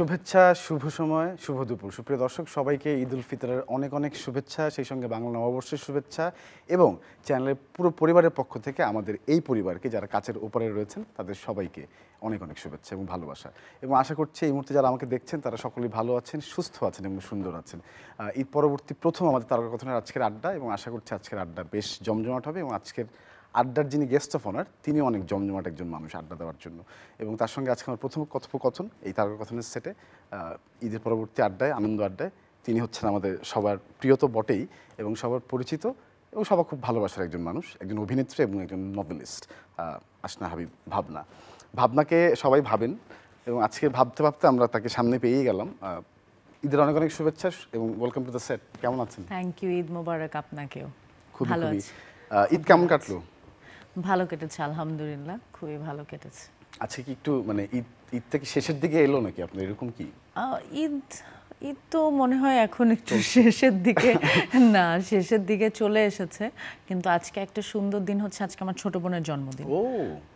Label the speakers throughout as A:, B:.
A: শুভেচ্ছা শুভ সময় শুভ দুপুর সুপ্রিয় দর্শক সবাইকে ঈদ উল ফিতরের অনেক অনেক শুভেচ্ছা সেই সঙ্গে বাংলা নববর্ষের শুভেচ্ছা এবং চ্যানেলের পুরো পরিবারের পক্ষ থেকে আমাদের এই পরিবারকে যারা কাছের ওপারে রয়েছেন তাদের সবাইকে অনেক অনেক শুভেচ্ছা এবং ভালোবাসা এবং আশা করছি এই মুহূর্তে যারা আমাকে দেখছেন তারা সকলেই ভালো আছেন সুস্থ আছেন এবং সুন্দর আছেন ঈদ পরবর্তী প্রথম আমাদের তারকা কথনের আজকের আড্ডা এবং আশা করছি আজকের আড্ডা বেশ জমজমাট হবে এবং আজকের আড্ডার যিনি গেস্ট অফ অনার তিনি অনেক জমজমাট একজন মানুষ আড্ডা দেওয়ার জন্য এবং তার সঙ্গে আজকে আমার প্রথম কথোপকথন এই কথনের সেটে ঈদের পরবর্তী আড্ডায় আনন্দ আড্ডায় তিনি হচ্ছেন আমাদের সবার প্রিয় তো বটেই এবং সবার পরিচিত এবং সবার খুব ভালোবাসার একজন মানুষ একজন অভিনেত্রী এবং একজন নভেলিস্ট আসনা হাবিব ভাবনা ভাবনাকে সবাই ভাবেন এবং আজকে ভাবতে ভাবতে আমরা তাকে সামনে পেয়েই গেলাম ঈদের অনেক অনেক শুভেচ্ছা এবং ওয়েলকাম টু দ্য সেট কেমন আছেন
B: থ্যাংক ইউ ঈদ মোবারক আপনাকেও খুব ভালো ঈদ কেমন কাটলো ভালো কেটেছে আলহামদুলিল্লাহ খুবই ভালো কেটেছে
A: আজকে আচ্ছা, কি একটু মানে ঈদ ঈদ থেকে শেষের দিকে এলো নাকি আপনি এরকম কি
B: ঈদ ঈদ তো মনে হয় এখন একটু শেষের দিকে না শেষের দিকে চলে এসেছে কিন্তু আজকে একটা সুন্দর দিন হচ্ছে আজকে আমার ছোট বোনের জন্মদিন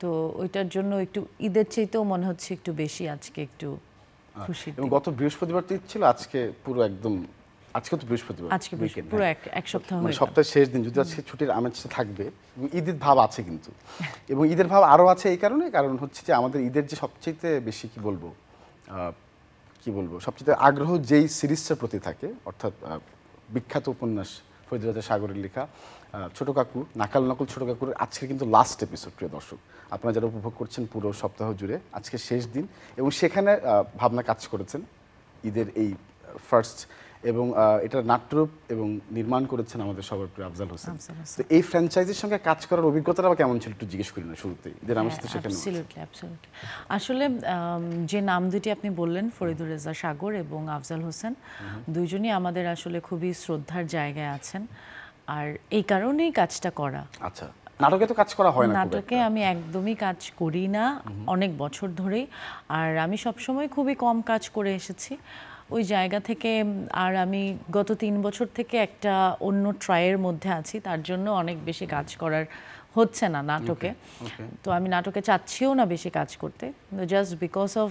B: তো ওইটার জন্য একটু ঈদের চাইতেও মনে হচ্ছে একটু বেশি আজকে একটু
A: খুশি গত বৃহস্পতিবার তো ঈদ ছিল আজকে পুরো একদম আজকে তো বৃহস্পতিবার আজকে পুরো এক সপ্তাহ মানে সপ্তাহের শেষ দিন যদি আজকে ছুটির আমেজ থাকবে ঈদের ভাব আছে কিন্তু এবং ঈদের ভাব আরও আছে এই কারণে কারণ হচ্ছে যে আমাদের ঈদের যে সবচেয়ে বেশি কি বলবো কি বলবো সবচেয়ে আগ্রহ যেই সিরিজটার প্রতি থাকে অর্থাৎ বিখ্যাত উপন্যাস ফরিদুরাজা সাগরের লেখা ছোট কাকু নাকাল নকল ছোট কাকুর আজকে কিন্তু লাস্ট এপিসোড প্রিয় দর্শক আপনারা যারা উপভোগ করছেন পুরো সপ্তাহ জুড়ে আজকে শেষ দিন এবং সেখানে ভাবনা কাজ করেছেন ঈদের এই ফার্স্ট এবং এটা নাট্যরূপ এবং নির্মাণ করেছেন আমাদের সবার প্রিয় আফজাল হোসেন তো এই ফ্র্যাঞ্চাইজির সঙ্গে কাজ করার অভিজ্ঞতাটা কেমন ছিল একটু জিজ্ঞেস করি না শুরুতেই যে আমার হ্যাঁ, সাথে সেখানে
B: আসলে যে নাম দুটি আপনি বললেন ফরিদুর রেজা সাগর এবং আফজাল হোসেন দুইজনই আমাদের আসলে খুবই শ্রদ্ধার জায়গায় আছেন আর এই কারণেই কাজটা করা আচ্ছা নাটকে তো কাজ করা হয় না নাটকে আমি একদমই কাজ করি না অনেক বছর ধরেই আর আমি সবসময় খুবই কম কাজ করে এসেছি ওই জায়গা থেকে আর আমি গত তিন বছর থেকে একটা অন্য ট্রায়ের মধ্যে আছি তার জন্য অনেক বেশি কাজ করার হচ্ছে না নাটকে তো আমি নাটকে চাচ্ছিও না বেশি কাজ করতে জাস্ট বিকজ অফ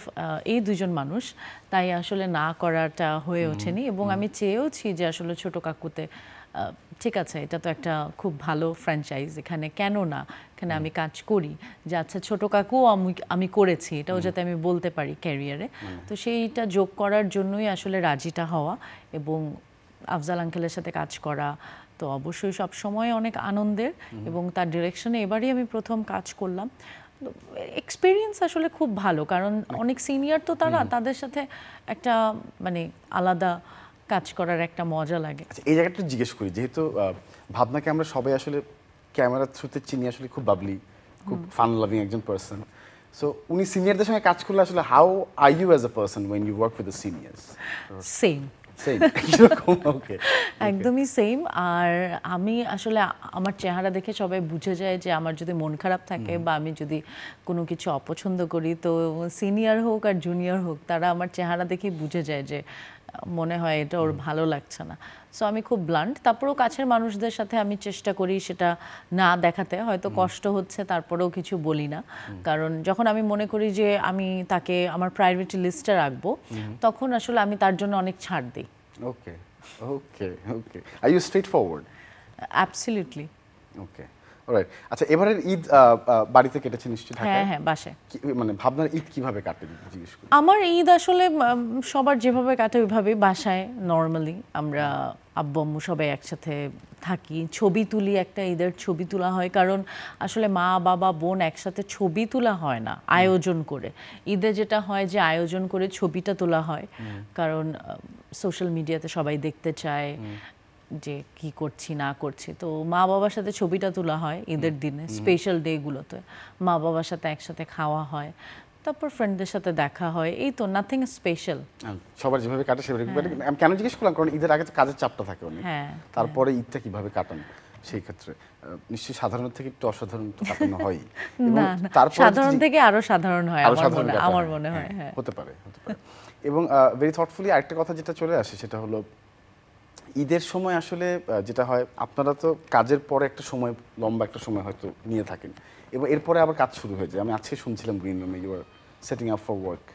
B: এই দুজন মানুষ তাই আসলে না করাটা হয়ে ওঠেনি এবং আমি চেয়েওছি যে আসলে ছোট কাকুতে ঠিক আছে এটা তো একটা খুব ভালো ফ্র্যাঞ্চাইজ এখানে কেন না এখানে আমি কাজ করি যে আচ্ছা ছোটো কাকুও আমি আমি করেছি এটাও যাতে আমি বলতে পারি ক্যারিয়ারে তো সেইটা যোগ করার জন্যই আসলে রাজিটা হওয়া এবং আফজাল আঙ্কেলের সাথে কাজ করা তো অবশ্যই সব সময় অনেক আনন্দের এবং তার ডিরেকশনে এবারই আমি প্রথম কাজ করলাম এক্সপিরিয়েন্স আসলে খুব ভালো কারণ অনেক সিনিয়র তো তারা তাদের সাথে একটা মানে আলাদা কাজ করার একটা মজা লাগে আচ্ছা
A: এই জায়গাটা জিজ্ঞেস করি যেহেতু ভাবনাকে আমরা সবাই আসলে ক্যামেরার থ্রুতে চিনি আসলে খুব বাবলি খুব ফান লাভিং একজন পার্সন সো উনি সিনিয়রদের সঙ্গে কাজ করলে আসলে how are you as a person when you work with the seniors
B: same একদমই সেম আর আমি আসলে আমার চেহারা দেখে সবাই বুঝে যায় যে আমার যদি মন খারাপ থাকে বা আমি যদি কোনো কিছু অপছন্দ করি তো সিনিয়র হোক আর জুনিয়র হোক তারা আমার চেহারা দেখে বুঝে যায় যে মনে হয় এটা ওর ভালো লাগছে না সো আমি খুব ব্লান্ট তারপরেও কাছের মানুষদের সাথে আমি চেষ্টা করি সেটা না দেখাতে হয়তো কষ্ট হচ্ছে তারপরেও কিছু বলি না কারণ যখন আমি মনে করি যে আমি তাকে আমার প্রাইভেট লিস্টে রাখবো তখন আসলে আমি তার জন্য অনেক ছাড় দিই
A: okay okay okay are you straightforward absolutely okay right আচ্ছা এবারের ঈদ বাড়িতে কেটেছে নিশ্চয়ই ঢাকায় হ্যাঁ হ্যাঁ বাসায় মানে ভাবনার ঈদ কিভাবে কাটে জিজ্ঞেস করি
B: আমার ঈদ আসলে সবার যেভাবে কাটে ওইভাবে বাসায় নর্মালি আমরা আব্বু আম্মু সবাই একসাথে থাকি ছবি তুলি একটা ঈদের ছবি তোলা হয় কারণ আসলে মা বাবা বোন একসাথে ছবি তোলা হয় না আয়োজন করে ঈদে যেটা হয় যে আয়োজন করে ছবিটা তোলা হয় কারণ সোশ্যাল মিডিয়াতে সবাই দেখতে চায় যে কি করছি না করছি তো মা বাবার সাথে ছবিটা তোলা হয় ঈদের দিনে স্পেশাল ডেগুলোতে মা বাবার সাথে একসাথে খাওয়া হয় তারপর ফ্রেন্ডদের সাথে দেখা হয় এই তো নাথিং স্পেশাল
A: সবার যেভাবে কাটে সেভাবে হ্যাঁ। আমি কেন জিজ্ঞেস করলাম কারণ ঈদের আগে কাজের চাপটা থাকে অনেক হ্যাঁ, হ্যাঁ। তারপরে ঈদটা কিভাবে কাটান সেই ক্ষেত্রে নিশ্চয়ই সাধারণ থেকে একটু অসাধারণ তো কাটানো হয় না সাধারণ
B: থেকে আরো সাধারণ হয় আরো সাধারণ আমার মনে হয় হতে
A: পারে হতে পারে এবং ভেরি থটফুলি আরেকটা কথা যেটা চলে আসে সেটা হলো ঈদের সময় আসলে যেটা হয় আপনারা তো কাজের পরে একটা সময় লম্বা একটা সময় হয়তো নিয়ে থাকেন এবং এরপরে আবার কাজ শুরু হয়ে যায় আমি আজকে শুনছিলাম গ্রিন রুমে you are setting up for work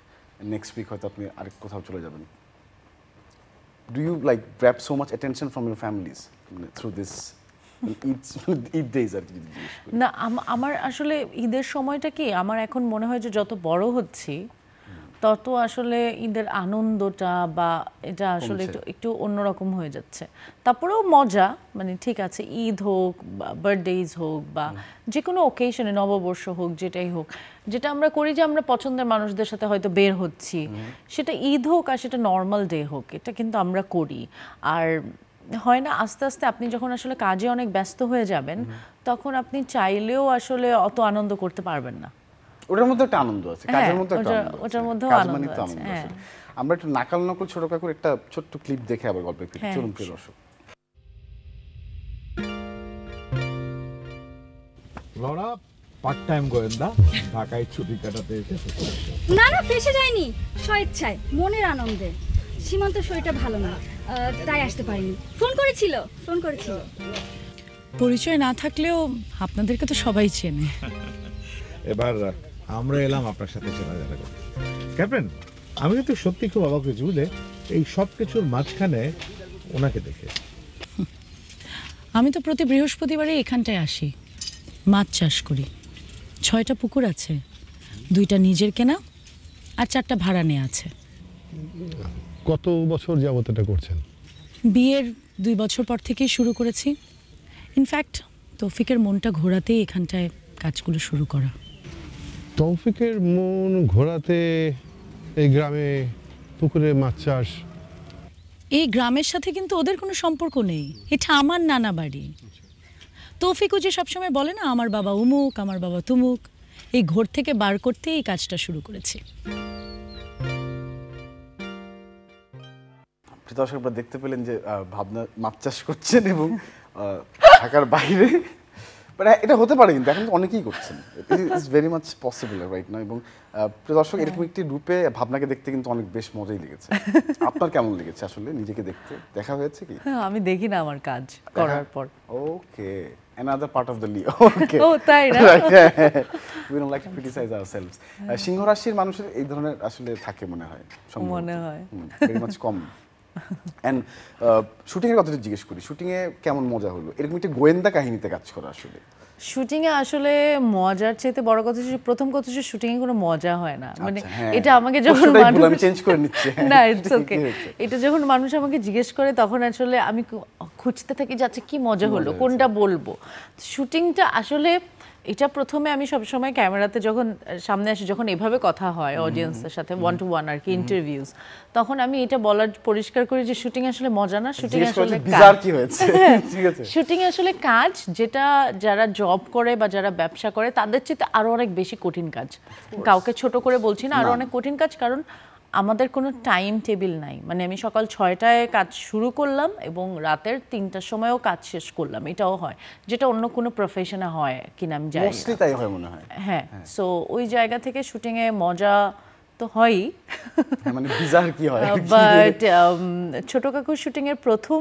A: next week হয়তো আপনি আরেক কোথাও চলে যাবেন do you like grab so much attention from your families through this
B: না আমার আসলে ঈদের সময়টা কি আমার এখন মনে হয় যে যত বড় হচ্ছি তত আসলে ঈদের আনন্দটা বা এটা আসলে একটু একটু অন্যরকম হয়ে যাচ্ছে তারপরেও মজা মানে ঠিক আছে ঈদ হোক বার্থডেজ হোক বা যে কোনো ওকেশনে নববর্ষ হোক যেটাই হোক যেটা আমরা করি যে আমরা পছন্দের মানুষদের সাথে হয়তো বের হচ্ছি সেটা ঈদ হোক আর সেটা নর্মাল ডে হোক এটা কিন্তু আমরা করি আর হয় না আস্তে আস্তে আপনি যখন আসলে কাজে অনেক ব্যস্ত হয়ে যাবেন তখন আপনি চাইলেও আসলে অত আনন্দ করতে পারবেন না ওটার মধ্যে একটা আনন্দ
A: আছে হ্যাঁ, কাজের মধ্যে একটা আনন্দ ওটার মধ্যে মানে আনন্দ আছে হ্যাঁ। আমরা একটু নাকাল নকল ছোট কাকুর একটা ছোট্ট ক্লিপ দেখে আবার গল্পে ফিরে হ্যাঁ। চলুন ফিরে দর্শক লড়া পার্ট টাইম গোয়েন্দা ঢাকায় ছুটি কাটাতে এসেছে না না ফেসে যায়নি স্বেচ্ছায় মনের আনন্দে সীমান্ত শরীরটা ভালো না তাই আসতে পারিনি ফোন করেছিল ফোন করেছিল
B: পরিচয় না থাকলেও আপনাদেরকে তো সবাই চেনে
A: এবার আমরা এলাম আপনার সাথে জানা করতে ক্যাপ্টেন আমি কিন্তু সত্যি খুব অবাক হয়েছি বুঝলে এই সব কিছুর মাঝখানে ওনাকে দেখে
B: আমি তো প্রতি বৃহস্পতিবারে এখানটায় আসি মাছ চাষ করি ছয়টা পুকুর আছে দুইটা নিজের কেনা আর চারটা ভাড়া নেওয়া আছে
A: কত বছর যাবত এটা করছেন
B: বিয়ের দুই বছর পর থেকেই শুরু করেছি ইনফ্যাক্ট তৌফিকের মনটা ঘোরাতেই এখানটায় কাজগুলো শুরু করা
A: তৌফিকের মন ঘোরাতে এই গ্রামে পুকুরে মাছ চাষ
B: এই গ্রামের সাথে কিন্তু ওদের কোনো সম্পর্ক নেই এটা আমার নানা বাড়ি তৌফিকও যে সবসময় বলে না আমার বাবা উমুক আমার বাবা তুমুক এই ঘর থেকে বার করতে এই কাজটা শুরু করেছে
A: দর্শক আপনারা দেখতে পেলেন যে ভাবনা মাছ চাষ করছেন এবং ঢাকার বাইরে বাট মানে এটা হতে পারে কিন্তু এখন অনেকেই করছেন it's very much possible right now এবং দর্শক এরকম একটি রূপে ভাবনাকে দেখতে কিন্তু অনেক বেশ মজাই লেগেছে আপনার কেমন লেগেছে আসলে নিজেকে দেখতে দেখা হয়েছে কি
B: হ্যাঁ, আমি দেখি না আমার কাজ করার পর
A: okay another part of the Leo. Okay ও তাই না? we don't like to criticize ourselves. হ্যাঁ। সিংহ রাশির মানুষের এই ধরনের আসলে থাকে মনে হয়। মনে হয়। ভেরি মাচ কম অ্যান্ড শুটিংয়ের কথাটা জিজ্ঞেস করি শুটিংয়ে কেমন মজা হলো এরকম একটা গোয়েন্দা কাহিনীতে কাজ করা আসলে
B: শুটিংয়ে আসলে মজার চাইতে বড় কথা হচ্ছে প্রথম কথা হচ্ছে শুটিংয়ে কোনো মজা হয় না আচ্ছা, মানে হ্যাঁ। এটা আমাকে যখন মানুষ
A: চেঞ্জ করে নিচ্ছে না इट्स ওকে
B: এটা যখন মানুষ আমাকে জিজ্ঞেস করে তখন আসলে আমি খুঁজতে থাকি যে আচ্ছা, কি মজা হলো কোনটা বলবো শুটিংটা আসলে এটা প্রথমে আমি সবসময় ক্যামেরাতে যখন সামনে আসি যখন এভাবে কথা হয় অডিয়েন্সের সাথে ওয়ান টু ওয়ান আর কি ইন্টারভিউস তখন আমি এটা বলার পরিষ্কার করি যে শুটিং আসলে মজা না শুটিং আসলে কি হয়েছে শুটিং হ্যাঁ, আসলে কাজ যেটা যারা জব করে বা যারা ব্যবসা করে তাদের চেয়ে আরো অনেক বেশি কঠিন কাজ কাউকে ছোট করে বলছি না আরো অনেক কঠিন কাজ কারণ আমাদের কোনো টাইম টেবিল নাই মানে আমি সকাল ছয়টায় কাজ শুরু করলাম এবং রাতের তিনটার সময়ও কাজ শেষ করলাম এটাও হয় যেটা অন্য কোনো প্রফেশনে হয় কিনা আমি জানি
A: তাই হয় মনে হয় হ্যাঁ
B: সো হ্যাঁ। ওই জায়গা থেকে শুটিংয়ে মজা তো হয়ই
A: হ্যাঁ, মানে বিজার কি হয় বাট
B: um, ছোট কাকুর শুটিং এর প্রথম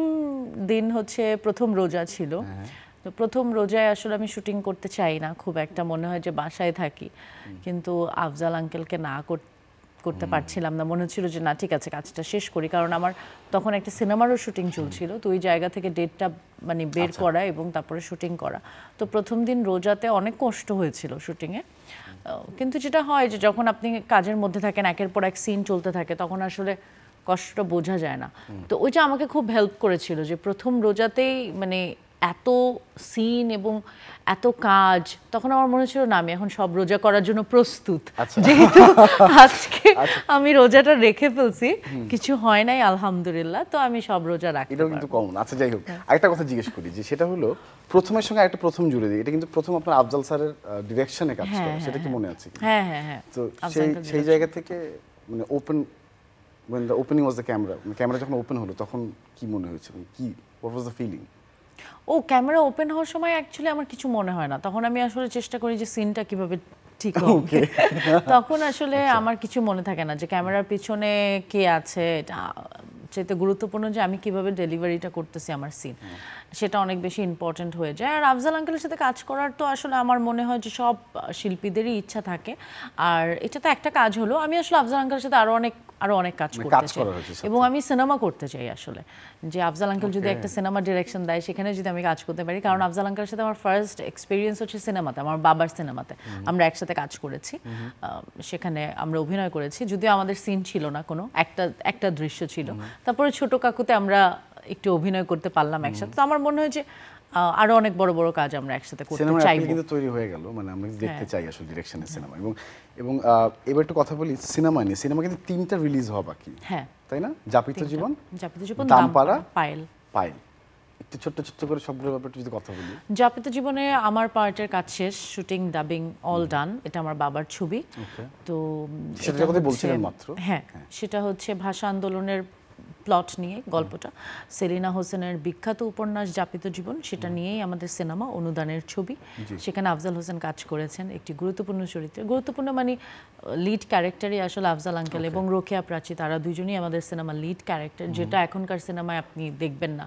B: দিন হচ্ছে প্রথম রোজা ছিল হ্যাঁ, তো প্রথম রোজায় আসলে আমি শুটিং করতে চাই না খুব একটা মনে হয় যে বাসায় থাকি কিন্তু আফজাল আঙ্কেলকে না করতে করতে পারছিলাম না মনে হচ্ছিল যে না ঠিক আছে কাজটা শেষ করি কারণ আমার তখন একটা সিনেমারও শুটিং চলছিল তো ওই জায়গা থেকে ডেটটা মানে বের আচ্ছা। করা এবং তারপরে শুটিং করা তো প্রথম দিন রোজাতে অনেক কষ্ট হয়েছিল শুটিংয়ে কিন্তু যেটা হয় যে যখন আপনি কাজের মধ্যে থাকেন একের পর এক সিন চলতে থাকে তখন আসলে কষ্টটা বোঝা যায় না তো ওইটা আমাকে খুব হেল্প করেছিল যে প্রথম রোজাতেই মানে এত সিন এবং এত কাজ তখন আমার মনে ছিল না আমি এখন সব রোজা করার জন্য প্রস্তুত আচ্ছা। যেহেতু আজকে আচ্ছা। আমি রোজাটা রেখে ফেলছি কিছু হয় নাই আলহামদুলিল্লাহ তো আমি সব রোজা রাখি এটা কিন্তু কমন আচ্ছা যাই হোক একটা হ্যাঁ। কথা জিজ্ঞেস করি যে সেটা হলো প্রথমের সঙ্গে একটা
A: প্রথম জুড়ে দিই এটা কিন্তু প্রথম আপনার আফজাল স্যারের ডিরেকশনে কাজ হ্যাঁ, করা সেটা কি হ্যাঁ, মনে আছে হ্যাঁ হ্যাঁ হ্যাঁ তো সেই সেই জায়গা থেকে মানে open when the opening was the camera camera মানে যখন ওপেন হলো তখন কি মনে হয়েছিল মানে কি হোয়াট ওয়াজ দ্য ফিলিং
B: ও ক্যামেরা ওপেন হওয়ার সময় অ্যাকচুয়ালি আমার কিছু মনে হয় না তখন আমি আসলে চেষ্টা করি যে সিনটা কিভাবে ঠিক ওকে তখন আসলে আচ্ছা। আমার কিছু মনে থাকে না যে ক্যামেরার পিছনে কে আছে এটা চাইতে গুরুত্বপূর্ণ যে আমি কিভাবে ডেলিভারিটা করতেছি আমার সিন সেটা অনেক বেশি ইম্পর্টেন্ট হয়ে যায় আর আফজাল আঙ্কেলের সাথে কাজ করার তো আসলে আমার মনে হয় যে সব শিল্পীদেরই ইচ্ছা থাকে আর এটা তো একটা কাজ হলো আমি আসলে আফজাল আঙ্কেলের সাথে আরও অনেক আরও অনেক কাজ মানে করতে চাই আচ্ছা। এবং আমি সিনেমা করতে চাই আসলে যে আফজাল আঙ্কেল যদি একটা সিনেমা ডিরেকশন দেয় সেখানে যদি আমি কাজ করতে পারি কারণ আফজাল আঙ্কেলের সাথে আমার ফার্স্ট এক্সপিরিয়েন্স হচ্ছে সিনেমাতে আমার বাবার সিনেমাতে আমরা একসাথে কাজ করেছি সেখানে আমরা অভিনয় করেছি যদিও আমাদের সিন ছিল না কোনো একটা একটা দৃশ্য ছিল তারপরে ছোট কাকুতে আমরা একটু অভিনয় করতে পারলাম একসাথে তো আমার মনে হয় যে আরো অনেক বড় বড় কাজ আমরা একসাথে করতে সিনেমা কিন্তু
A: তৈরি হয়ে গেল মানে আমরা দেখতে হ্যাঁ। চাই আসলে ডিরেকশনের সিনেমা এবং এবং এবার একটু কথা বলি সিনেমা নিয়ে সিনেমা কিন্তু তিনটা রিলিজ হওয়া বাকি হ্যাঁ তাই না জাপিত জীবন
B: জাপিত জীবন দামপাড়া পায়েল
A: পায়েল একটু ছোট্ট ছোট্ট করে সবগুলো ব্যাপারে যদি কথা বলি
B: জাপিত জীবনে আমার পার্টের কাজ শেষ শুটিং ডাবিং অল ডান এটা আমার বাবার ছবি তো সেটা কথাই বলছিলেন মাত্র হ্যাঁ, হ্যাঁ সেটা হচ্ছে ভাষা আন্দোলনের প্লট নিয়ে গল্পটা সেলিনা হোসেনের বিখ্যাত উপন্যাস যাপিত জীবন সেটা নিয়েই আমাদের সিনেমা অনুদানের ছবি সেখানে আফজাল হোসেন কাজ করেছেন একটি গুরুত্বপূর্ণ চরিত্রে গুরুত্বপূর্ণ মানে লিড ক্যারেক্টারই আসলে আফজাল আঙ্কেল এবং রোকেয়া প্রাচী তারা দুজনই আমাদের সিনেমা লিড ক্যারেক্টার যেটা এখনকার সিনেমায় আপনি দেখবেন না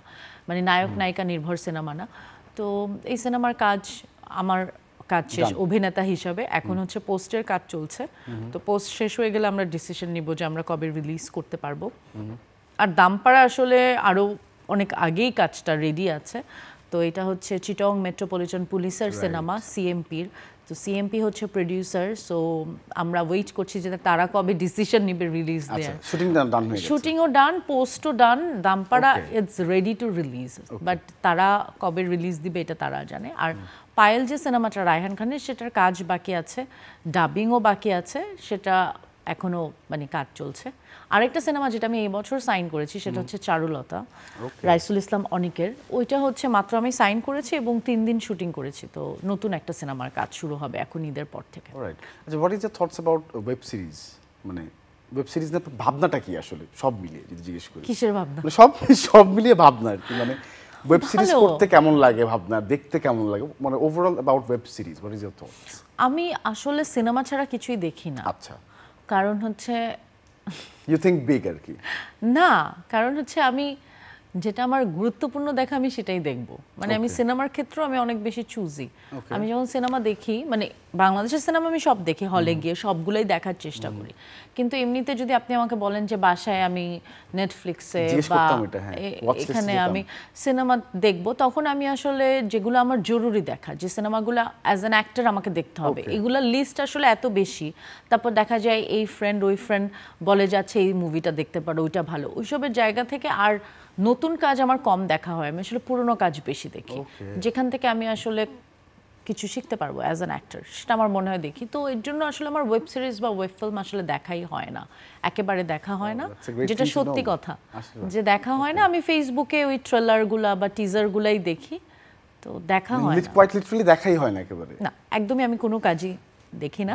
B: মানে নায়ক নায়িকা নির্ভর সিনেমা না তো এই সিনেমার কাজ আমার কাজ শেষ অভিনেতা হিসাবে এখন হচ্ছে পোস্টের কাজ চলছে তো পোস্ট শেষ হয়ে গেলে আমরা ডিসিশন নিব যে আমরা কবে রিলিজ করতে পারবো আর দামপাড়া আসলে আরও অনেক আগেই কাজটা রেডি আছে তো এটা হচ্ছে চিটং মেট্রোপলিটন পুলিশের সিনেমা সিএমপির তো সিএমপি হচ্ছে প্রডিউসার সো আমরা ওয়েট করছি যে তারা কবে ডিসিশন নিবে রিলিজ দেয়
A: শুটিং ডান হয়ে শুটিংও
B: ডান পোস্টও ডান দামপাড়া it's ready to release but তারা কবে রিলিজ দিবে এটা তারা জানে আর পায়েল যে সিনেমাটা রায়হান খানের সেটার কাজ বাকি আছে ডাবিংও বাকি আছে সেটা এখনো মানে কাজ চলছে আরেকটা সিনেমা যেটা আমি এই বছর সাইন করেছি সেটা হচ্ছে চারুলতা রাইসুল ইসলাম অনিকের ওইটা হচ্ছে মাত্র আমি সাইন করেছি এবং তিন দিন শুটিং করেছি তো নতুন একটা সিনেমার কাজ শুরু হবে এখন ঈদের পর থেকে আচ্ছা
A: what is the thoughts about web series মানে ওয়েব সিরিজ না ভাবনাটা কি আসলে সব মিলিয়ে যদি জিজ্ঞেস করি কিসের ভাবনা মানে সব সব মিলিয়ে ভাবনা আর কি মানে ওয়েব সিরিজ করতে কেমন লাগে ভাবনা দেখতে কেমন লাগে মানে overall about web series what is your thoughts
B: আমি আসলে সিনেমা ছাড়া কিছুই দেখি না আচ্ছা কারণ হচ্ছে
A: ইউ থিঙ্ক বিগ আর কি
B: না কারণ হচ্ছে আমি যেটা আমার গুরুত্বপূর্ণ দেখা আমি সেটাই দেখব মানে আমি সিনেমার ক্ষেত্রেও আমি অনেক বেশি চুজি আমি যখন সিনেমা দেখি মানে বাংলাদেশের সিনেমা আমি সব দেখি হলে গিয়ে সবগুলোই দেখার চেষ্টা করি কিন্তু এমনিতে যদি আপনি আমাকে বলেন যে বাসায় আমি নেটফ্লিক্সে বা হ্যাঁ। এখানে আমি সিনেমা দেখব তখন আমি আসলে যেগুলো আমার জরুরি দেখা যে সিনেমাগুলো অ্যাজ অ্যান অ্যাক্টর আমাকে দেখতে হবে এগুলো লিস্ট আসলে এত বেশি তারপর দেখা যায় এই ফ্রেন্ড ওই ফ্রেন্ড বলে যাচ্ছে এই মুভিটা দেখতে পারো ওইটা ভালো ওইসবের জায়গা থেকে আর নতুন কাজ আমার কম দেখা হয় আমি আসলে পুরনো কাজ বেশি দেখি যেখান থেকে আমি আসলে কিছু শিখতে পারবো অ্যাজ অ্যান অ্যাক্টর সেটা আমার মনে হয় দেখি তো এর জন্য আসলে আমার ওয়েব সিরিজ বা ওয়েব ফিল্ম আসলে দেখাই হয় না একেবারে দেখা হয় oh, না যেটা সত্যি কথা যে দেখা হয় না আমি ফেসবুকে ওই ট্রেলারগুলা বা টিজারগুলাই দেখি তো দেখা হয় না
A: কোয়াইট লিটারালি দেখাই হয় না একেবারে
B: না একদমই আমি কোনো কাজই দেখি না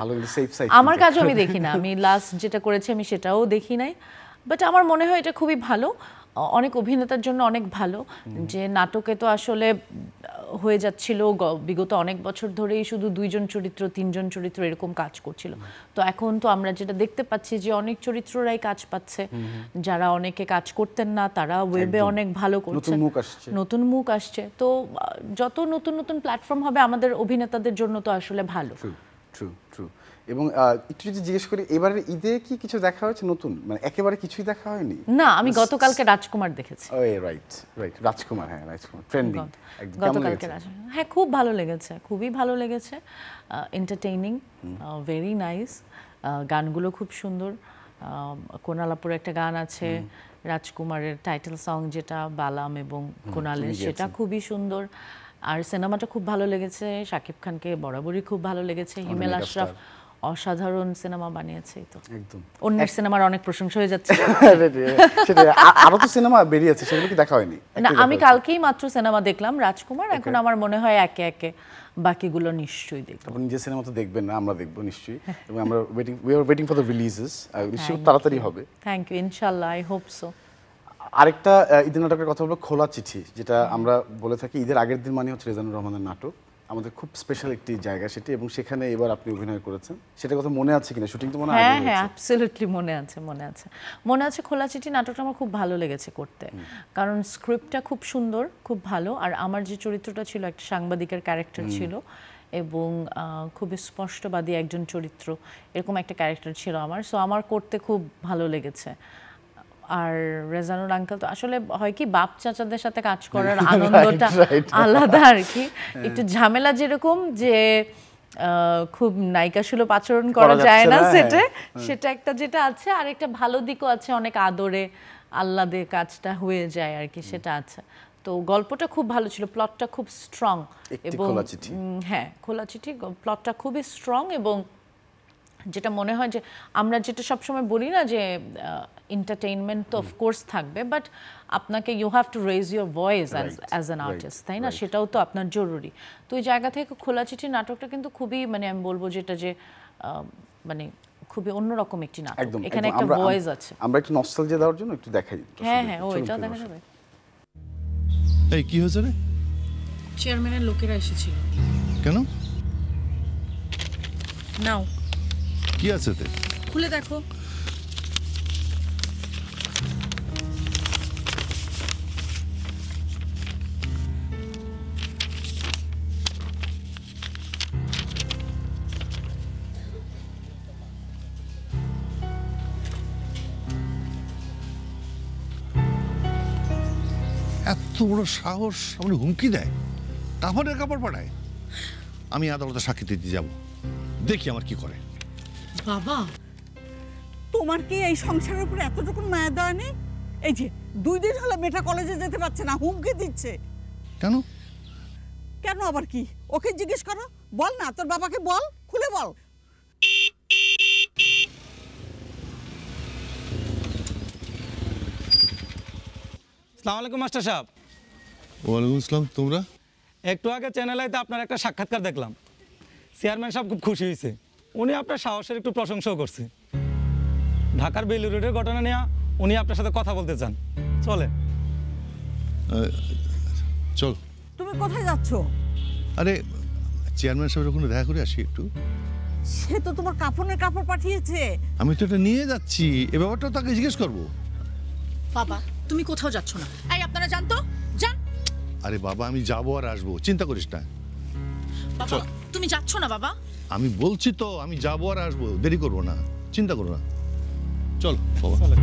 A: আমার কাজও আমি দেখি না আমি
B: লাস্ট যেটা করেছি আমি সেটাও দেখি নাই বাট আমার মনে হয় এটা খুবই ভালো অনেক অভিনেতার জন্য অনেক ভালো যে নাটকে তো আসলে হয়ে যাচ্ছিল বিগত অনেক বছর ধরেই শুধু দুইজন চরিত্র তিনজন চরিত্র এরকম কাজ করছিল তো এখন তো আমরা যেটা দেখতে পাচ্ছি যে অনেক চরিত্ররাই কাজ পাচ্ছে যারা অনেকে কাজ করতেন না তারা ওয়েবে অনেক ভালো করছে নতুন মুখ আসছে তো যত নতুন নতুন প্ল্যাটফর্ম হবে আমাদের অভিনেতাদের জন্য তো আসলে ভালো
A: ট্রু ট্রু এবং একটু যদি জিজ্ঞেস করি এবারে ঈদে কি কিছু দেখা হয়েছে নতুন মানে একেবারে কিছুই দেখা হয়নি না আমি গতকালকে রাজকুমার দেখেছি ও রাইট রাইট রাজকুমার হ্যাঁ রাজকুমার ট্রেন্ডিং গতকালকে
B: হ্যাঁ খুব ভালো লেগেছে খুবই ভালো লেগেছে এন্টারটেইনিং ভেরি নাইস গানগুলো খুব সুন্দর কোনালাপুর একটা গান আছে রাজকুমারের টাইটেল সং যেটা বালাম এবং কোনালের সেটা খুবই সুন্দর আর সিনেমাটা খুব ভালো লেগেছে শাকিব খানকে বরাবরই খুব ভালো লেগেছে হিমেল আশরাফ অসাধারণ সিনেমা বানিয়েছে তো একদম অন্যের সিনেমার অনেক প্রশংসা হয়ে যাচ্ছে
A: আরো তো সিনেমা বেরিয়েছে সেগুলো কি দেখা হয়নি না আমি
B: কালকেই মাত্র সিনেমা দেখলাম রাজকুমার এখন আমার মনে হয় একে একে
A: বাকিগুলো নিশ্চয়ই দেখব আপনি যে সিনেমা তো দেখবেন না আমরা দেখব নিশ্চয়ই এবং আমরা waiting we are waiting for the releases নিশ্চয়ই তাড়াতাড়ি হবে
B: থ্যাংক ইউ ইনশাআল্লাহ আই হোপ সো
A: আরেকটা ঈদের নাটকের কথা হলো খোলা চিঠি যেটা আমরা বলে থাকি ঈদের আগের দিন মানে হচ্ছে রেজানুর রহমানের নাটক আমাদের খুব স্পেশাল একটি জায়গা সেটি এবং সেখানে এবার আপনি অভিনয় করেছেন সেটা কথা মনে আছে কিনা শুটিং তো মনে হ্যাঁ হ্যাঁ
B: অ্যাবসলিউটলি মনে আছে মনে আছে মনে আছে খোলা চিঠি নাটকটা আমার খুব ভালো লেগেছে করতে কারণ স্ক্রিপ্টটা খুব সুন্দর খুব ভালো আর আমার যে চরিত্রটা ছিল একটা সাংবাদিকের ক্যারেক্টার ছিল এবং খুবই স্পষ্টবাদী একজন চরিত্র এরকম একটা ক্যারেক্টার ছিল আমার সো আমার করতে খুব ভালো লেগেছে আর রেজানুর আঙ্কেল তো আসলে হয় কি বাপ চাচাদের সাথে কাজ করার আনন্দটা আলাদা আর কি একটু ঝামেলা যেরকম যে খুব নায়িকা সুলভ আচরণ করা যায় না হ্যাঁ। সেটে সেটা একটা যেটা আছে আর একটা ভালো দিকও আছে অনেক আদরে আল্লাদের কাজটা হয়ে যায় আর কি সেটা আছে তো গল্পটা খুব ভালো ছিল প্লটটা খুব স্ট্রং এবং হ্যাঁ খোলা চিঠি প্লটটা খুবই স্ট্রং এবং যেটা মনে হয় যে আমরা যেটা সবসময় বলি না যে এন্টারটেইনমেন্ট তো অফকোর্স থাকবে বাট আপনাকে you have to raise your voice as an artist তাই না সেটাও তো আপনার জরুরি তো ওই জায়গা থেকে খোলা চিঠি নাটকটা কিন্তু খুবই মানে আমি বলবো যেটা যে মানে খুবই অন্যরকম একটি নাটক এখানে একটা ভয়েস আছে
A: আমরা একটু নস্টালজিয়া দেওয়ার জন্য একটু দেখাই হ্যাঁ হ্যাঁ ওইটাও দেখা যাবে এই কি হয়েছে রে
B: চেয়ারম্যানের লোকেরা এসেছিল কেন নাও কি আছে তে খুলে দেখো
A: এত বড় সাহস আমাদের হুমকি দেয় তাহলে কাপড় পাঠায় আমি আদালতে সাক্ষী দিতে যাব দেখি আমার কি করে
B: বাবা তোমার কি এই সংসারের উপর এতটুকু মায়া দেওয়া নেই এই যে দুই দিন হলো মেয়েটা কলেজে যেতে পারছে না হুমকি দিচ্ছে কেন কেন আবার কি ওকে জিজ্ঞেস করো বল না তোর বাবাকে বল খুলে বল
A: আসসালামু আলাইকুম মাস্টার সাহেব ওয়ালাইকুম আসসালাম তোমরা একটু আগে চ্যানেলে আপনার একটা সাক্ষাৎকার দেখলাম চেয়ারম্যান সাহেব খুব খুশি হয়েছে উনি আপনার সাহসের একটু প্রশংসাও করছে ঢাকার বেলু রোডের ঘটনা নিয়ে উনি আপনার সাথে কথা বলতে চান চলে চল
B: তুমি কোথায় যাচ্ছ
A: আরে চেয়ারম্যান সাহেবের ওখানে দেখা করে আসি একটু
B: সে তো তোমার কাপড়ের কাপড় পাঠিয়েছে
A: আমি তো এটা নিয়ে যাচ্ছি এ ব্যাপারটা তাকে জিজ্ঞেস করব
B: বাবা তুমি কোথাও যাচ্ছ না এই আপনারা জান তো যান
A: আরে বাবা আমি যাবো আর আসবো চিন্তা করিস না
B: বাবা তুমি যাচ্ছ না বাবা
A: আমি বলছি তো আমি যাবো আর আসবো দেরি করবো না চিন্তা করো না চল বাবা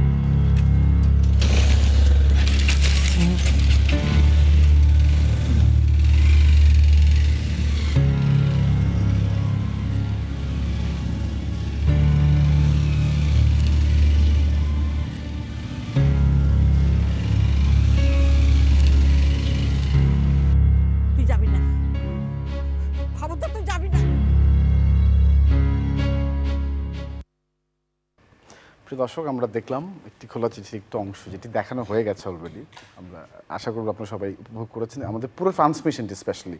A: দর্শক আমরা দেখলাম একটি খোলা চিঠির একটু অংশ যেটি দেখানো হয়ে গেছে অলরেডি আমরা আশা করব আপনারা সবাই উপভোগ করেছেন আমাদের পুরো ট্রান্সমিশনটি স্পেশালি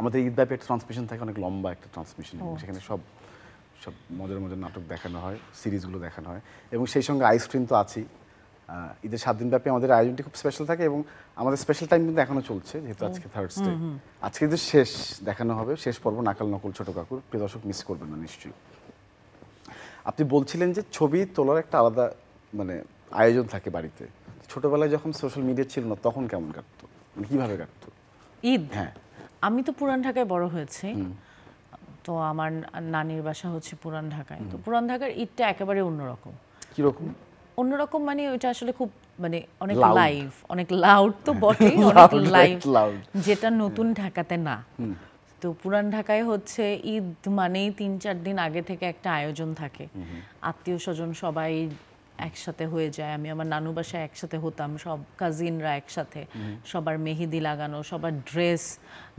A: আমাদের ঈদ ব্যাপী ট্রান্সমিশন থাকে অনেক লম্বা একটা ট্রান্সমিশন এবং সেখানে সব সব মজার মজার নাটক দেখানো হয় সিরিজগুলো দেখানো হয় এবং সেই সঙ্গে আইসক্রিম তো আছেই ঈদের সাত দিন ব্যাপী আমাদের আয়োজনটি খুব স্পেশাল থাকে এবং আমাদের স্পেশাল টাইম কিন্তু এখনো চলছে যেহেতু আজকে থার্ড স্টে আজকে কিন্তু শেষ দেখানো হবে শেষ পর্ব নাকাল নকল ছোট কাকুর প্রিয় দর্শক মিস করবেন না নিশ্চয়ই আপনি বলছিলেন যে ছবি তোলার একটা আলাদা মানে আয়োজন থাকে বাড়িতে ছোটবেলায় যখন সোশ্যাল মিডিয়া ছিল না তখন কেমন কাটতো মানে কিভাবে কাটতো
B: ঈদ হ্যাঁ আমি তো পুরান ঢাকায় বড় হয়েছি তো আমার নানির বাসা হচ্ছে পুরান ঢাকায় তো পুরান ঢাকার ঈদটা একেবারে অন্যরকম কিরকম অন্যরকম মানে ওইটা আসলে খুব মানে অনেক লাইভ অনেক লাউড তো বটেই অনেক লাইভ যেটা নতুন হ্যাঁ। ঢাকাতে না তো পুরান ঢাকায় হচ্ছে ঈদ মানেই তিন চার দিন আগে থেকে একটা আয়োজন থাকে আত্মীয় স্বজন সবাই একসাথে হয়ে যায় আমি আমার নানু বাসায় একসাথে হতাম সব কাজিনরা একসাথে সবার মেহেদি লাগানো সবার ড্রেস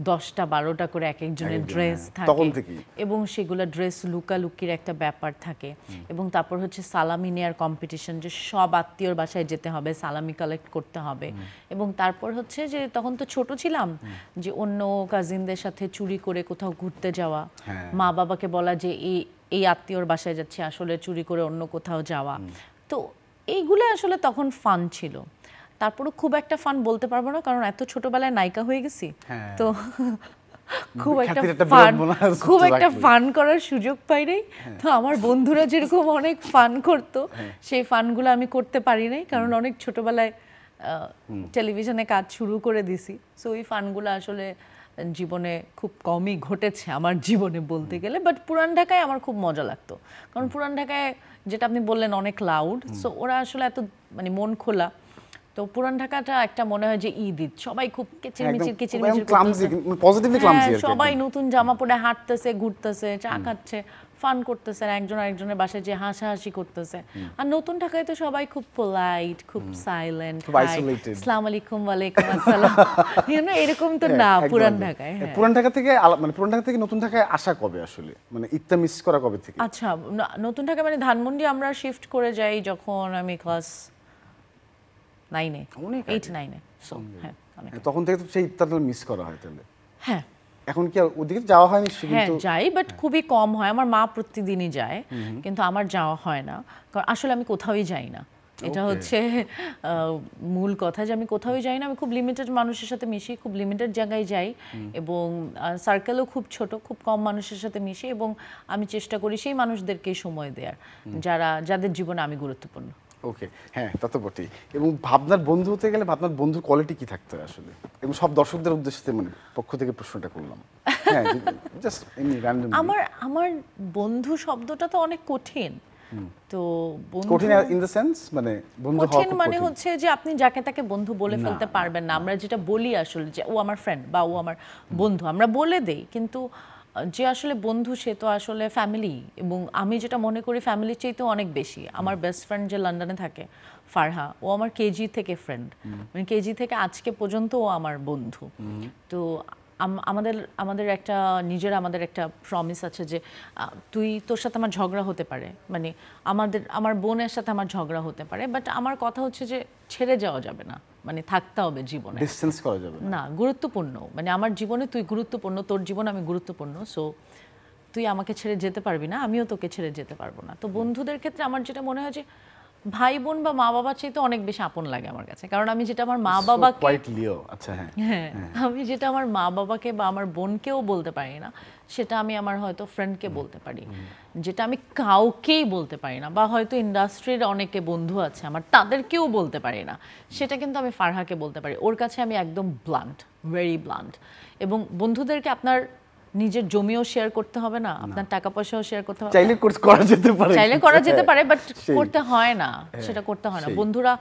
B: দশটা বারোটা করে এক একজনের ড্রেস থাকে এবং সেগুলো ড্রেস লুকালুকির একটা ব্যাপার থাকে এবং তারপর হচ্ছে সালামি নেয়ার কম্পিটিশন যে সব আত্মীয়র বাসায় যেতে হবে সালামি কালেক্ট করতে হবে এবং তারপর হচ্ছে যে তখন তো ছোট ছিলাম যে অন্য কাজিনদের সাথে চুরি করে কোথাও ঘুরতে যাওয়া হ্যাঁ। মা বাবাকে বলা যে এই এই আত্মীয়র বাসায় যাচ্ছে আসলে চুরি করে অন্য কোথাও যাওয়া তো এইগুলো আসলে তখন ফান ছিল তারপরও খুব একটা ফান বলতে পারবো না কারণ এত ছোটবেলায় নায়িকা হয়ে গেছি হ্যাঁ। তো খুব একটা ফান খুব একটা ফান করার সুযোগ পাই নাই হ্যাঁ। তো আমার বন্ধুরা যেরকম অনেক ফান করত হ্যাঁ। সেই ফানগুলো আমি করতে পারি নাই কারণ অনেক ছোটবেলায় টেলিভিশনে কাজ শুরু করে দিছি সো ওই ফানগুলো আসলে জীবনে খুব কমই ঘটেছে আমার জীবনে বলতে গেলে বাট পুরান ঢাকায় আমার খুব মজা লাগতো কারণ পুরান ঢাকায় যেটা আপনি বললেন অনেক লাউড সো ওরা আসলে এত মানে মন খোলা তো পুরান ঢাকাটা একটা মনে হয় যে ঈদ ঈদ সবাই খুব কিচিরমিচির কিচিরমিচির হ্যাঁ, সবাই নতুন জামা পরে হাঁটতেছে ঘুরতেছে চা খাচ্ছে ফান করতেছে একজন আরেকজনের বাসায় যে হাসাহাসি করতেছে আর নতুন ঢাকায় তো সবাই খুব পোলাইট খুব সাইলেন্ট আসসালামু আলাইকুম ওয়ালাইকুম আসসালাম ইউ নো এরকম তো হ্যাঁ, না পুরান ঢাকায় হ্যাঁ। পুরান
A: ঢাকা থেকে মানে পুরান ঢাকা থেকে নতুন ঢাকায় আসা কবে আসলে মানে ইত্তা মিস করা কবে থেকে
B: আচ্ছা নতুন ঢাকা মানে ধানমন্ডি আমরা শিফট করে যাই যখন আমি ক্লাস নাইনে এইট নাইনে
A: তখন থেকে তো সেই ইত্তাটা মিস করা হয় তাহলে হ্যাঁ এখন কি ওদিকে যাওয়া হয় নিশ্চয়ই হ্যাঁ
B: যাই বাট হ্যাঁ। খুবই কম হয় আমার মা প্রতিদিনই যায় কিন্তু আমার যাওয়া হয় না কারণ আসলে আমি কোথাওই যাই না এটা হচ্ছে মূল কথা যে আমি কোথাও যাই না আমি খুব লিমিটেড মানুষের সাথে মিশি খুব লিমিটেড জায়গায় যাই এবং সার্কেলও খুব ছোট খুব কম মানুষের সাথে মিশি এবং আমি চেষ্টা করি সেই মানুষদেরকে সময় দেওয়ার যারা যাদের জীবনে আমি গুরুত্বপূর্ণ
A: ওকে হ্যাঁ তা তো বটেই এবং ভাবনার বন্ধু হতে গেলে ভাবনার বন্ধুর কোয়ালিটি কি থাকতে হয় আসলে এবং সব দর্শকদের উদ্দেশ্যে মানে পক্ষ থেকে প্রশ্নটা করলাম হ্যাঁ, আমার
B: আমার বন্ধু শব্দটা তো অনেক কঠিন তো কঠিন ইন দ্য
A: সেন্স মানে বন্ধু কঠিন মানে
B: হচ্ছে যে আপনি যাকে তাকে বন্ধু বলে ফেলতে পারবেন না আমরা যেটা বলি আসলে যে ও আমার ফ্রেন্ড বা ও আমার বন্ধু আমরা বলে দেই কিন্তু যে আসলে বন্ধু সে তো আসলে ফ্যামিলি এবং আমি যেটা মনে করি ফ্যামিলির চেয়ে তো অনেক বেশি আমার বেস্ট ফ্রেন্ড যে লন্ডনে থাকে ফারহা ও আমার কেজি থেকে ফ্রেন্ড মানে কেজি থেকে আজকে পর্যন্ত ও আমার বন্ধু তো আমাদের আমাদের একটা নিজের আমাদের একটা প্রমিস আছে যে তুই তোর সাথে আমার ঝগড়া হতে পারে মানে আমাদের আমার বোনের সাথে আমার ঝগড়া হতে পারে বাট আমার কথা হচ্ছে যে ছেড়ে যাওয়া যাবে না মানে থাকতে হবে জীবনে ডিসটেন্স করা যাবে না গুরুত্বপূর্ণ মানে আমার জীবনে তুই গুরুত্বপূর্ণ তোর জীবন আমি গুরুত্বপূর্ণ সো তুই আমাকে ছেড়ে যেতে পারবি না আমিও তোকে ছেড়ে যেতে পারবো না তো বন্ধুদের ক্ষেত্রে আমার যেটা মনে হয় যে ভাই বোন বা মা বাবার চেয়ে তো অনেক বেশি আপন লাগে আমার কাছে কারণ আমি যেটা আমার মা বাবাকে আচ্ছা হ্যাঁ।, হ্যাঁ, হ্যাঁ আমি যেটা আমার মা বাবাকে বা আমার বোনকেও বলতে পারি না সেটা আমি আমার হয়তো ফ্রেন্ডকে বলতে পারি যেটা আমি কাউকেই বলতে পারি না বা হয়তো ইন্ডাস্ট্রির অনেকে বন্ধু আছে আমার তাদেরকেও বলতে পারি না সেটা কিন্তু আমি ফারহাকে বলতে পারি ওর কাছে আমি একদম ব্লান্ট ভেরি ব্লান্ট এবং বন্ধুদেরকে আপনার নিজের জমিও শেয়ার করতে হবে না আপনার টাকা পয়সাও শেয়ার করতে হবে চাইলে কোর্স করা যেতে পারে চাইলে করা যেতে হ্যাঁ, পারে বাট করতে হয় না হ্যাঁ, সেটা করতে হয় না বন্ধুরা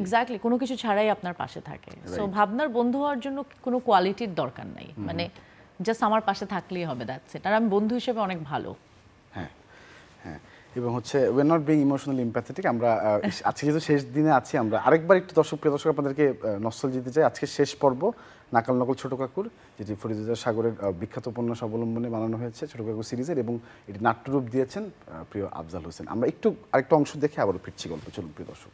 B: এক্স্যাক্টলি কোনো কিছু ছাড়াই আপনার পাশে থাকে সো ভাবনার বন্ধু হওয়ার জন্য কোনো কোয়ালিটির দরকার নাই মানে জাস্ট আমার পাশে থাকলেই হবে দ্যাটস ইট আর আমি বন্ধু হিসেবে অনেক ভালো
A: হ্যাঁ হ্যাঁ এবং হচ্ছে way not being emotionally empathetic আমরা আজকে যেহেতু শেষ দিনে আছি আমরা আরেকবার একটু দর্শক প্রিয় দর্শক আপনাদেরকে নসল দিতে চাই আজকে শেষ পর্ব নাকাল নকল ছোট কাকুর যেটি ফরিদুজার সাগরের বিখ্যাত উপন্যাস অবলম্বনে বানানো হয়েছে ছোট কাকুর সিরিজের এবং এটি নাট্যরূপ দিয়েছেন প্রিয় আফজাল হোসেন আমরা একটু আরেকটা অংশ দেখে আবারও ফিরছি গল্প চলুন প্রিয় দর্শক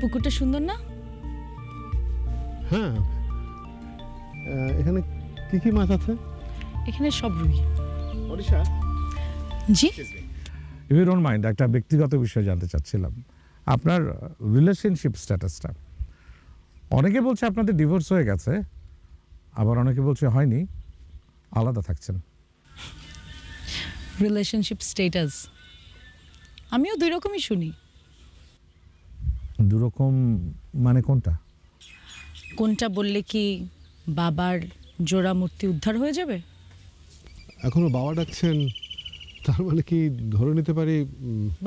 B: পুকুরটা সুন্দর না
A: হ্যাঁ এখানে কি কি মাছ আছে
B: এখানে সব রুই জি
A: ইউ ডোন্ট মাইন্ড একটা ব্যক্তিগত বিষয় জানতে চাচ্ছিলাম আপনার রিলেশনশিপ স্ট্যাটাসটা অনেকে বলছে আপনাদের ডিভোর্স হয়ে গেছে আবার অনেকে বলছে হয়নি আলাদা থাকছেন
B: রিলেশনশিপ স্টেটাস আমিও দুই রকমই শুনি দুরকম মানে কোনটা কোনটা বললে কি বাবার জোড়া মূর্তি উদ্ধার হয়ে যাবে
A: এখনো বাবা ডাকছেন তার মানে কি ধরে নিতে পারি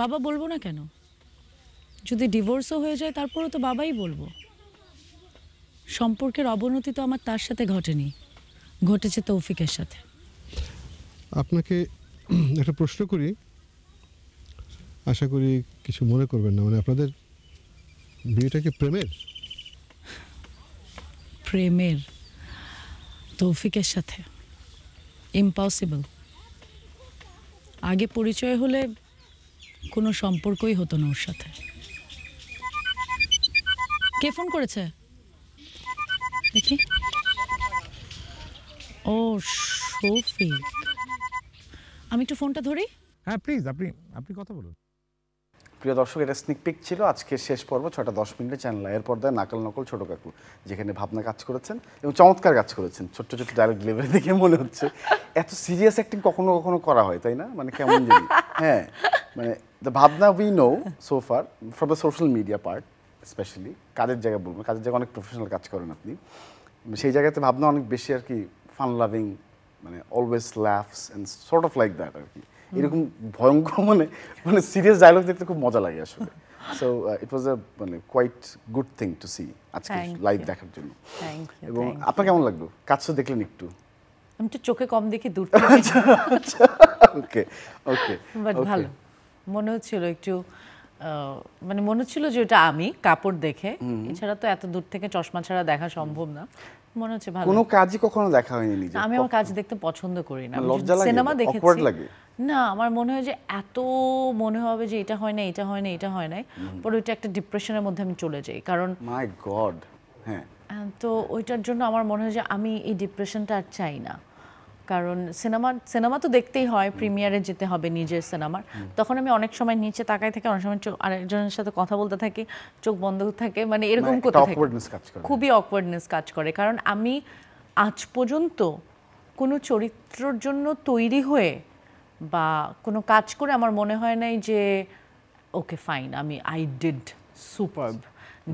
B: বাবা বলবো না কেন যদি ডিভোর্সও হয়ে যায় তারপরও তো বাবাই বলবো সম্পর্কের অবনতি তো আমার তার সাথে ঘটেনি ঘটেছে তৌফিকের সাথে
A: আপনাকে একটা প্রশ্ন করি আশা করি কিছু মনে করবেন না মানে আপনাদের বিয়েটা কি প্রেমের
B: প্রেমের তৌফিকের সাথে ইম্পসিবল আগে পরিচয় হলে কোনো সম্পর্কই হতো না ওর সাথে কে ফোন করেছে দেখি ও সফি আমি একটু ফোনটা ধরি হ্যাঁ প্লিজ আপনি আপনি কথা বলুন
A: প্রিয় দর্শক এটা স্নিক পিক ছিল আজকের শেষ পর্ব ছটা দশ মিনিটে চ্যানেল এর পর্দায় নাকাল নকল ছোটো কাকু যেখানে ভাবনা কাজ করেছেন এবং চমৎকার কাজ করেছেন ছোট্ট ছোট্ট ডায়লগ ডেলিভারি দেখে মনে হচ্ছে এত সিরিয়াস অ্যাক্টিং কখনো কখনো করা হয় তাই না মানে কেমন জানি হ্যাঁ মানে দ্য ভাবনা we know so far from the social media part specially কাজের জায়গায় বলবো কাজের জায়গায় অনেক প্রফেশনাল কাজ করেন আপনি সেই জায়গাতে ভাবনা অনেক বেশি আর কি ফান লাভিং মানে always laughs and sort of like that আর কি এরকম ভয়ঙ্কর মানে মানে সিরিয়াস ডায়লগ দেখতে খুব মজা লাগে আসলে সো ইট ওয়াজ আ মানে quite good thing to see
B: আজকে লাইভ দেখার
A: জন্য এবং আপনার কেমন লাগলো কাছে দেখলেন একটু
B: আমি তো চোখে কম দেখি দূর থেকে আচ্ছা, আচ্ছা, ওকে ওকে ভালো মনে হচ্ছিল একটু মানে মনে হচ্ছিল যে ওটা আমি কাপড় দেখে এছাড়া তো এত দূর থেকে চশমা ছাড়া দেখা সম্ভব না মনে হচ্ছে ভালো কোনো কাজই
A: কখনো দেখা হয়নি নিজে আমি
B: আমার কাজ দেখতে পছন্দ করি না লজ্জা লাগে সিনেমা দেখেছি লাগে না আমার মনে হয় যে এত মনে হবে যে এটা হয় না এটা হয় না এটা হয় নাই পরে ওইটা একটা ডিপ্রেশনের মধ্যে আমি চলে যাই কারণ মাই গড হ্যাঁ তো ওইটার জন্য আমার মনে হয় যে আমি এই ডিপ্রেশনটা আর চাই না কারণ সিনেমা সিনেমা তো দেখতেই হয় প্রিমিয়ারে যেতে হবে নিজের সিনেমার তখন আমি অনেক সময় নিচে তাকায় থাকি অনেক সময় চোখ আরেকজনের সাথে কথা বলতে থাকি চোখ বন্ধ থাকে মানে এরকম মানে করতে থাকি খুবই অকওয়ার্ডনেস কাজ করে কারণ আমি আজ পর্যন্ত কোনো চরিত্রর জন্য তৈরি হয়ে বা কোনো কাজ করে আমার মনে হয় নাই যে ওকে ফাইন আমি আই ডিড সুপার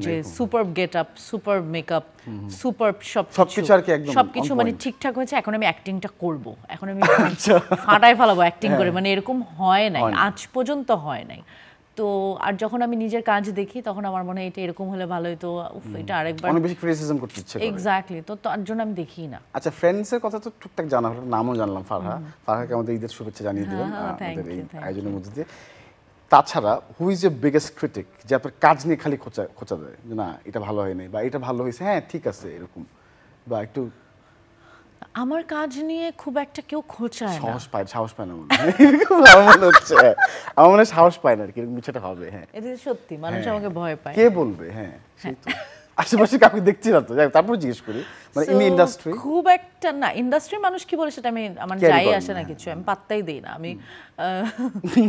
B: যে super get up super makeup super সব সবকিছু আর কি একদম সবকিছু মানে ঠিকঠাক হয়েছে এখন আমি অ্যাক্টিংটা করব এখন আমি আচ্ছা। ফাটায় ফেলাবো অ্যাক্টিং করে মানে এরকম হয় নাই আজ পর্যন্ত হয় নাই তো আর যখন আমি নিজের কাজ দেখি তখন আমার মনে হয় এটা এরকম হলে ভালো হতো উফ এটা আরেকবার অনেক বেশি ক্রিটিসিজম
A: করতে ইচ্ছে করে এক্স্যাক্টলি
B: তো তার জন্য আমি দেখি না
A: আচ্ছা ফ্রেন্ডস এর কথা তো টুকটাক জানা হলো নামও জানলাম ফারহা ফারহাকে আমাদের ঈদের শুভেচ্ছা জানিয়ে হ্যাঁ, দিলাম হ্যাঁ, আমাদের এই আয়োজনের মধ্যে দিয়ে তাছাড়া who is a biggest critic যে আপনার কাজ নিয়ে খালি খোঁচা খোঁচা দেয় যে না এটা ভালো হয়নি বা এটা ভালো হয়েছে হ্যাঁ ঠিক আছে এরকম বা একটু
B: আমার কাজ নিয়ে খুব একটা কেউ খোঁচায় না সাহস
A: পায় সাহস পায় না মনে আমার মনে হচ্ছে হ্যাঁ, আমার মনে সাহস পায় না আর কি মিছাটা হবে হ্যাঁ
B: এটা সত্যি মানুষ হ্যাঁ, আমাকে ভয় পায় কে
A: বলবে হ্যাঁ, হ্যাঁ। আশেপাশে কাউকে দেখছি না তো তারপর জিজ্ঞেস করি মানে ইন ইন্ডাস্ট্রি
B: খুব একটা না ইন্ডাস্ট্রি মানুষ কি বলে সেটা আমি আমার যাই আসে না হ্যাঁ। কিছু আমি পাত্তাই দেই না আমি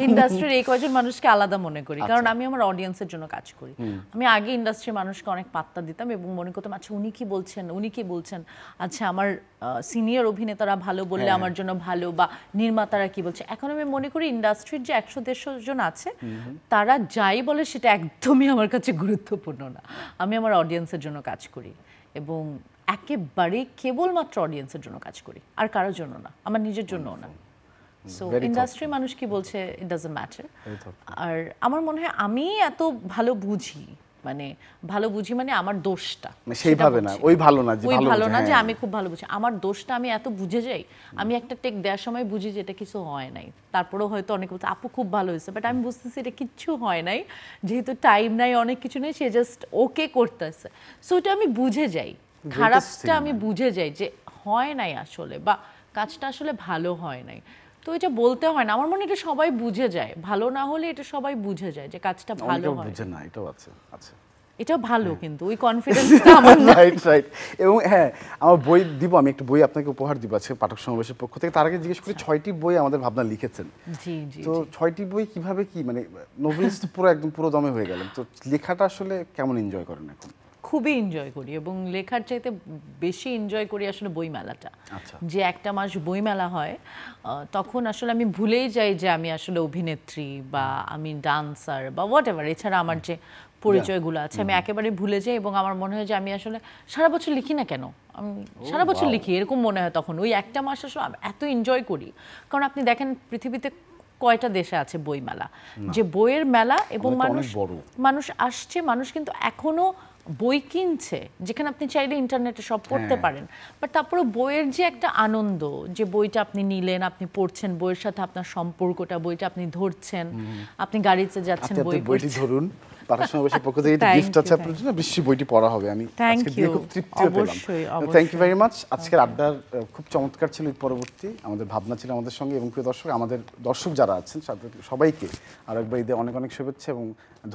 B: ইন্ডাস্ট্রির এই কয়েকজন মানুষকে আলাদা মনে করি কারণ আচ্ছা। আমি আমার অডিয়েন্সের জন্য কাজ করি আমি আগে ইন্ডাস্ট্রির মানুষকে অনেক পাত্তা দিতাম এবং মনে করতাম আচ্ছা উনি কি বলছেন উনি কি বলছেন আচ্ছা আমার সিনিয়র অভিনেতারা ভালো বললে হ্যাঁ। আমার জন্য ভালো বা নির্মাতারা কি বলছে এখন আমি মনে করি ইন্ডাস্ট্রির যে একশো দেড়শো জন আছে তারা যাই বলে সেটা একদমই আমার কাছে গুরুত্বপূর্ণ না আমি আমার অডিয়েন্সের জন্য কাজ করি এবং একেবারে কেবলমাত্র অডিয়েন্সের জন্য কাজ করি আর কারোর জন্য না আমার নিজের জন্যও না সো ইন্ডাস্ট্রি মানুষ কি বলছে ইট ডাজন্ট ম্যাটার আর আমার মনে হয় আমি এত ভালো বুঝি মানে ভালো বুঝি মানে আমার দোষটা মানে সেইভাবে না ওই
A: ভালো না ওই ভালো না যে হ্যাঁ। আমি
B: খুব ভালো বুঝি আমার দোষটা আমি এত বুঝে যাই আমি একটা টেক দেওয়ার সময় বুঝি যে এটা কিছু হয় নাই তারপরেও হয়তো অনেক বলছে আপু খুব ভালো হয়েছে বাট আমি বুঝতেছি এটা কিচ্ছু হয় নাই যেহেতু টাইম নাই অনেক কিছু নেই সে জাস্ট ওকে করতেছে সো ওটা আমি বুঝে যাই খারাপটা আমি বুঝে যাই যে হয় নাই আসলে বা কাজটা আসলে ভালো হয় নাই তো এটা বলতে হয় না আমার মনে এটা সবাই বুঝে যায় ভালো না হলে এটা সবাই বুঝে যায় যে কাজটা ভালো হয়
A: বুঝে না এটাও আছে আছে
B: এটা ভালো হ্যাঁ। কিন্তু ওই কনফিডেন্সটা আমার
A: রাইট রাইট এবং হ্যাঁ আমার বই দিব আমি একটা বই আপনাকে উপহার দিব আছে পাঠক সমাবেশের পক্ষ থেকে তার আগে জিজ্ঞেস করি আচ্ছা। ছয়টি বই আমাদের ভাবনা লিখেছেন জি জি তো ছয়টি বই কিভাবে কি মানে নোভেলস পুরো একদম পুরো দমে হয়ে গেলেন তো লেখাটা আসলে কেমন এনজয় করেন এখন
B: খুবই এনজয় করি এবং লেখার চাইতে বেশি এনজয় করি আসলে বইমেলাটা আচ্ছা। যে একটা মাস বইমেলা হয় তখন আসলে আমি ভুলেই যাই যে আমি আসলে অভিনেত্রী বা আমি ডান্সার বা হোয়াট এভার এছাড়া আমার যে পরিচয়গুলো আছে আমি একেবারে ভুলে যাই এবং আমার মনে হয় যে আমি আসলে সারা বছর লিখি না কেন আমি সারা বছর লিখি এরকম মনে হয় তখন ওই একটা মাস আসলে এত এনজয় করি কারণ আপনি দেখেন পৃথিবীতে কয়টা দেশে আছে বইমেলা যে বইয়ের মেলা এবং মানুষ মানুষ আসছে মানুষ কিন্তু এখনো বই কিনছে যেখানে আপনি চাইলে ইন্টারনেটে সব পড়তে হ্যাঁ। পারেন বাট তারপরে বইয়ের যে একটা আনন্দ যে বইটা আপনি নিলেন আপনি পড়ছেন বইয়ের সাথে আপনার সম্পর্কটা বইটা আপনি ধরছেন আপনি গাড়িতে যাচ্ছেন বই
A: ধরুন তার সঙ্গে বেশি পক্ষ থেকে গিফট আছে আপনার জন্য বিশ্ব বইটি পড়া হবে আমি আজকে দিয়ে খুব তৃপ্তি পেলাম থ্যাংক ইউ ভেরি মাচ আজকের আড্ডার খুব চমৎকার ছিল পরবর্তী আমাদের ভাবনা ছিল আমাদের সঙ্গে এবং প্রিয় দর্শক আমাদের দর্শক যারা আছেন সবাইকে আর একবার ঈদে অনেক অনেক শুভেচ্ছা এবং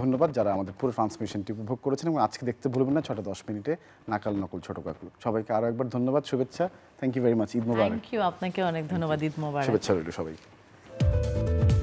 A: ধন্যবাদ যারা আমাদের পুরো ট্রান্সমিশনটি উপভোগ করেছেন এবং আজকে দেখতে ভুলবেন না ছটা দশ মিনিটে নাকাল নকল ছোট কাকু সবাইকে আরও একবার ধন্যবাদ শুভেচ্ছা thank you very much Eid মোবারক থ্যাংক
B: ইউ আপনাকে অনেক ধন্যবাদ ঈদ মোবারক শুভেচ্ছা
A: রইল সবাই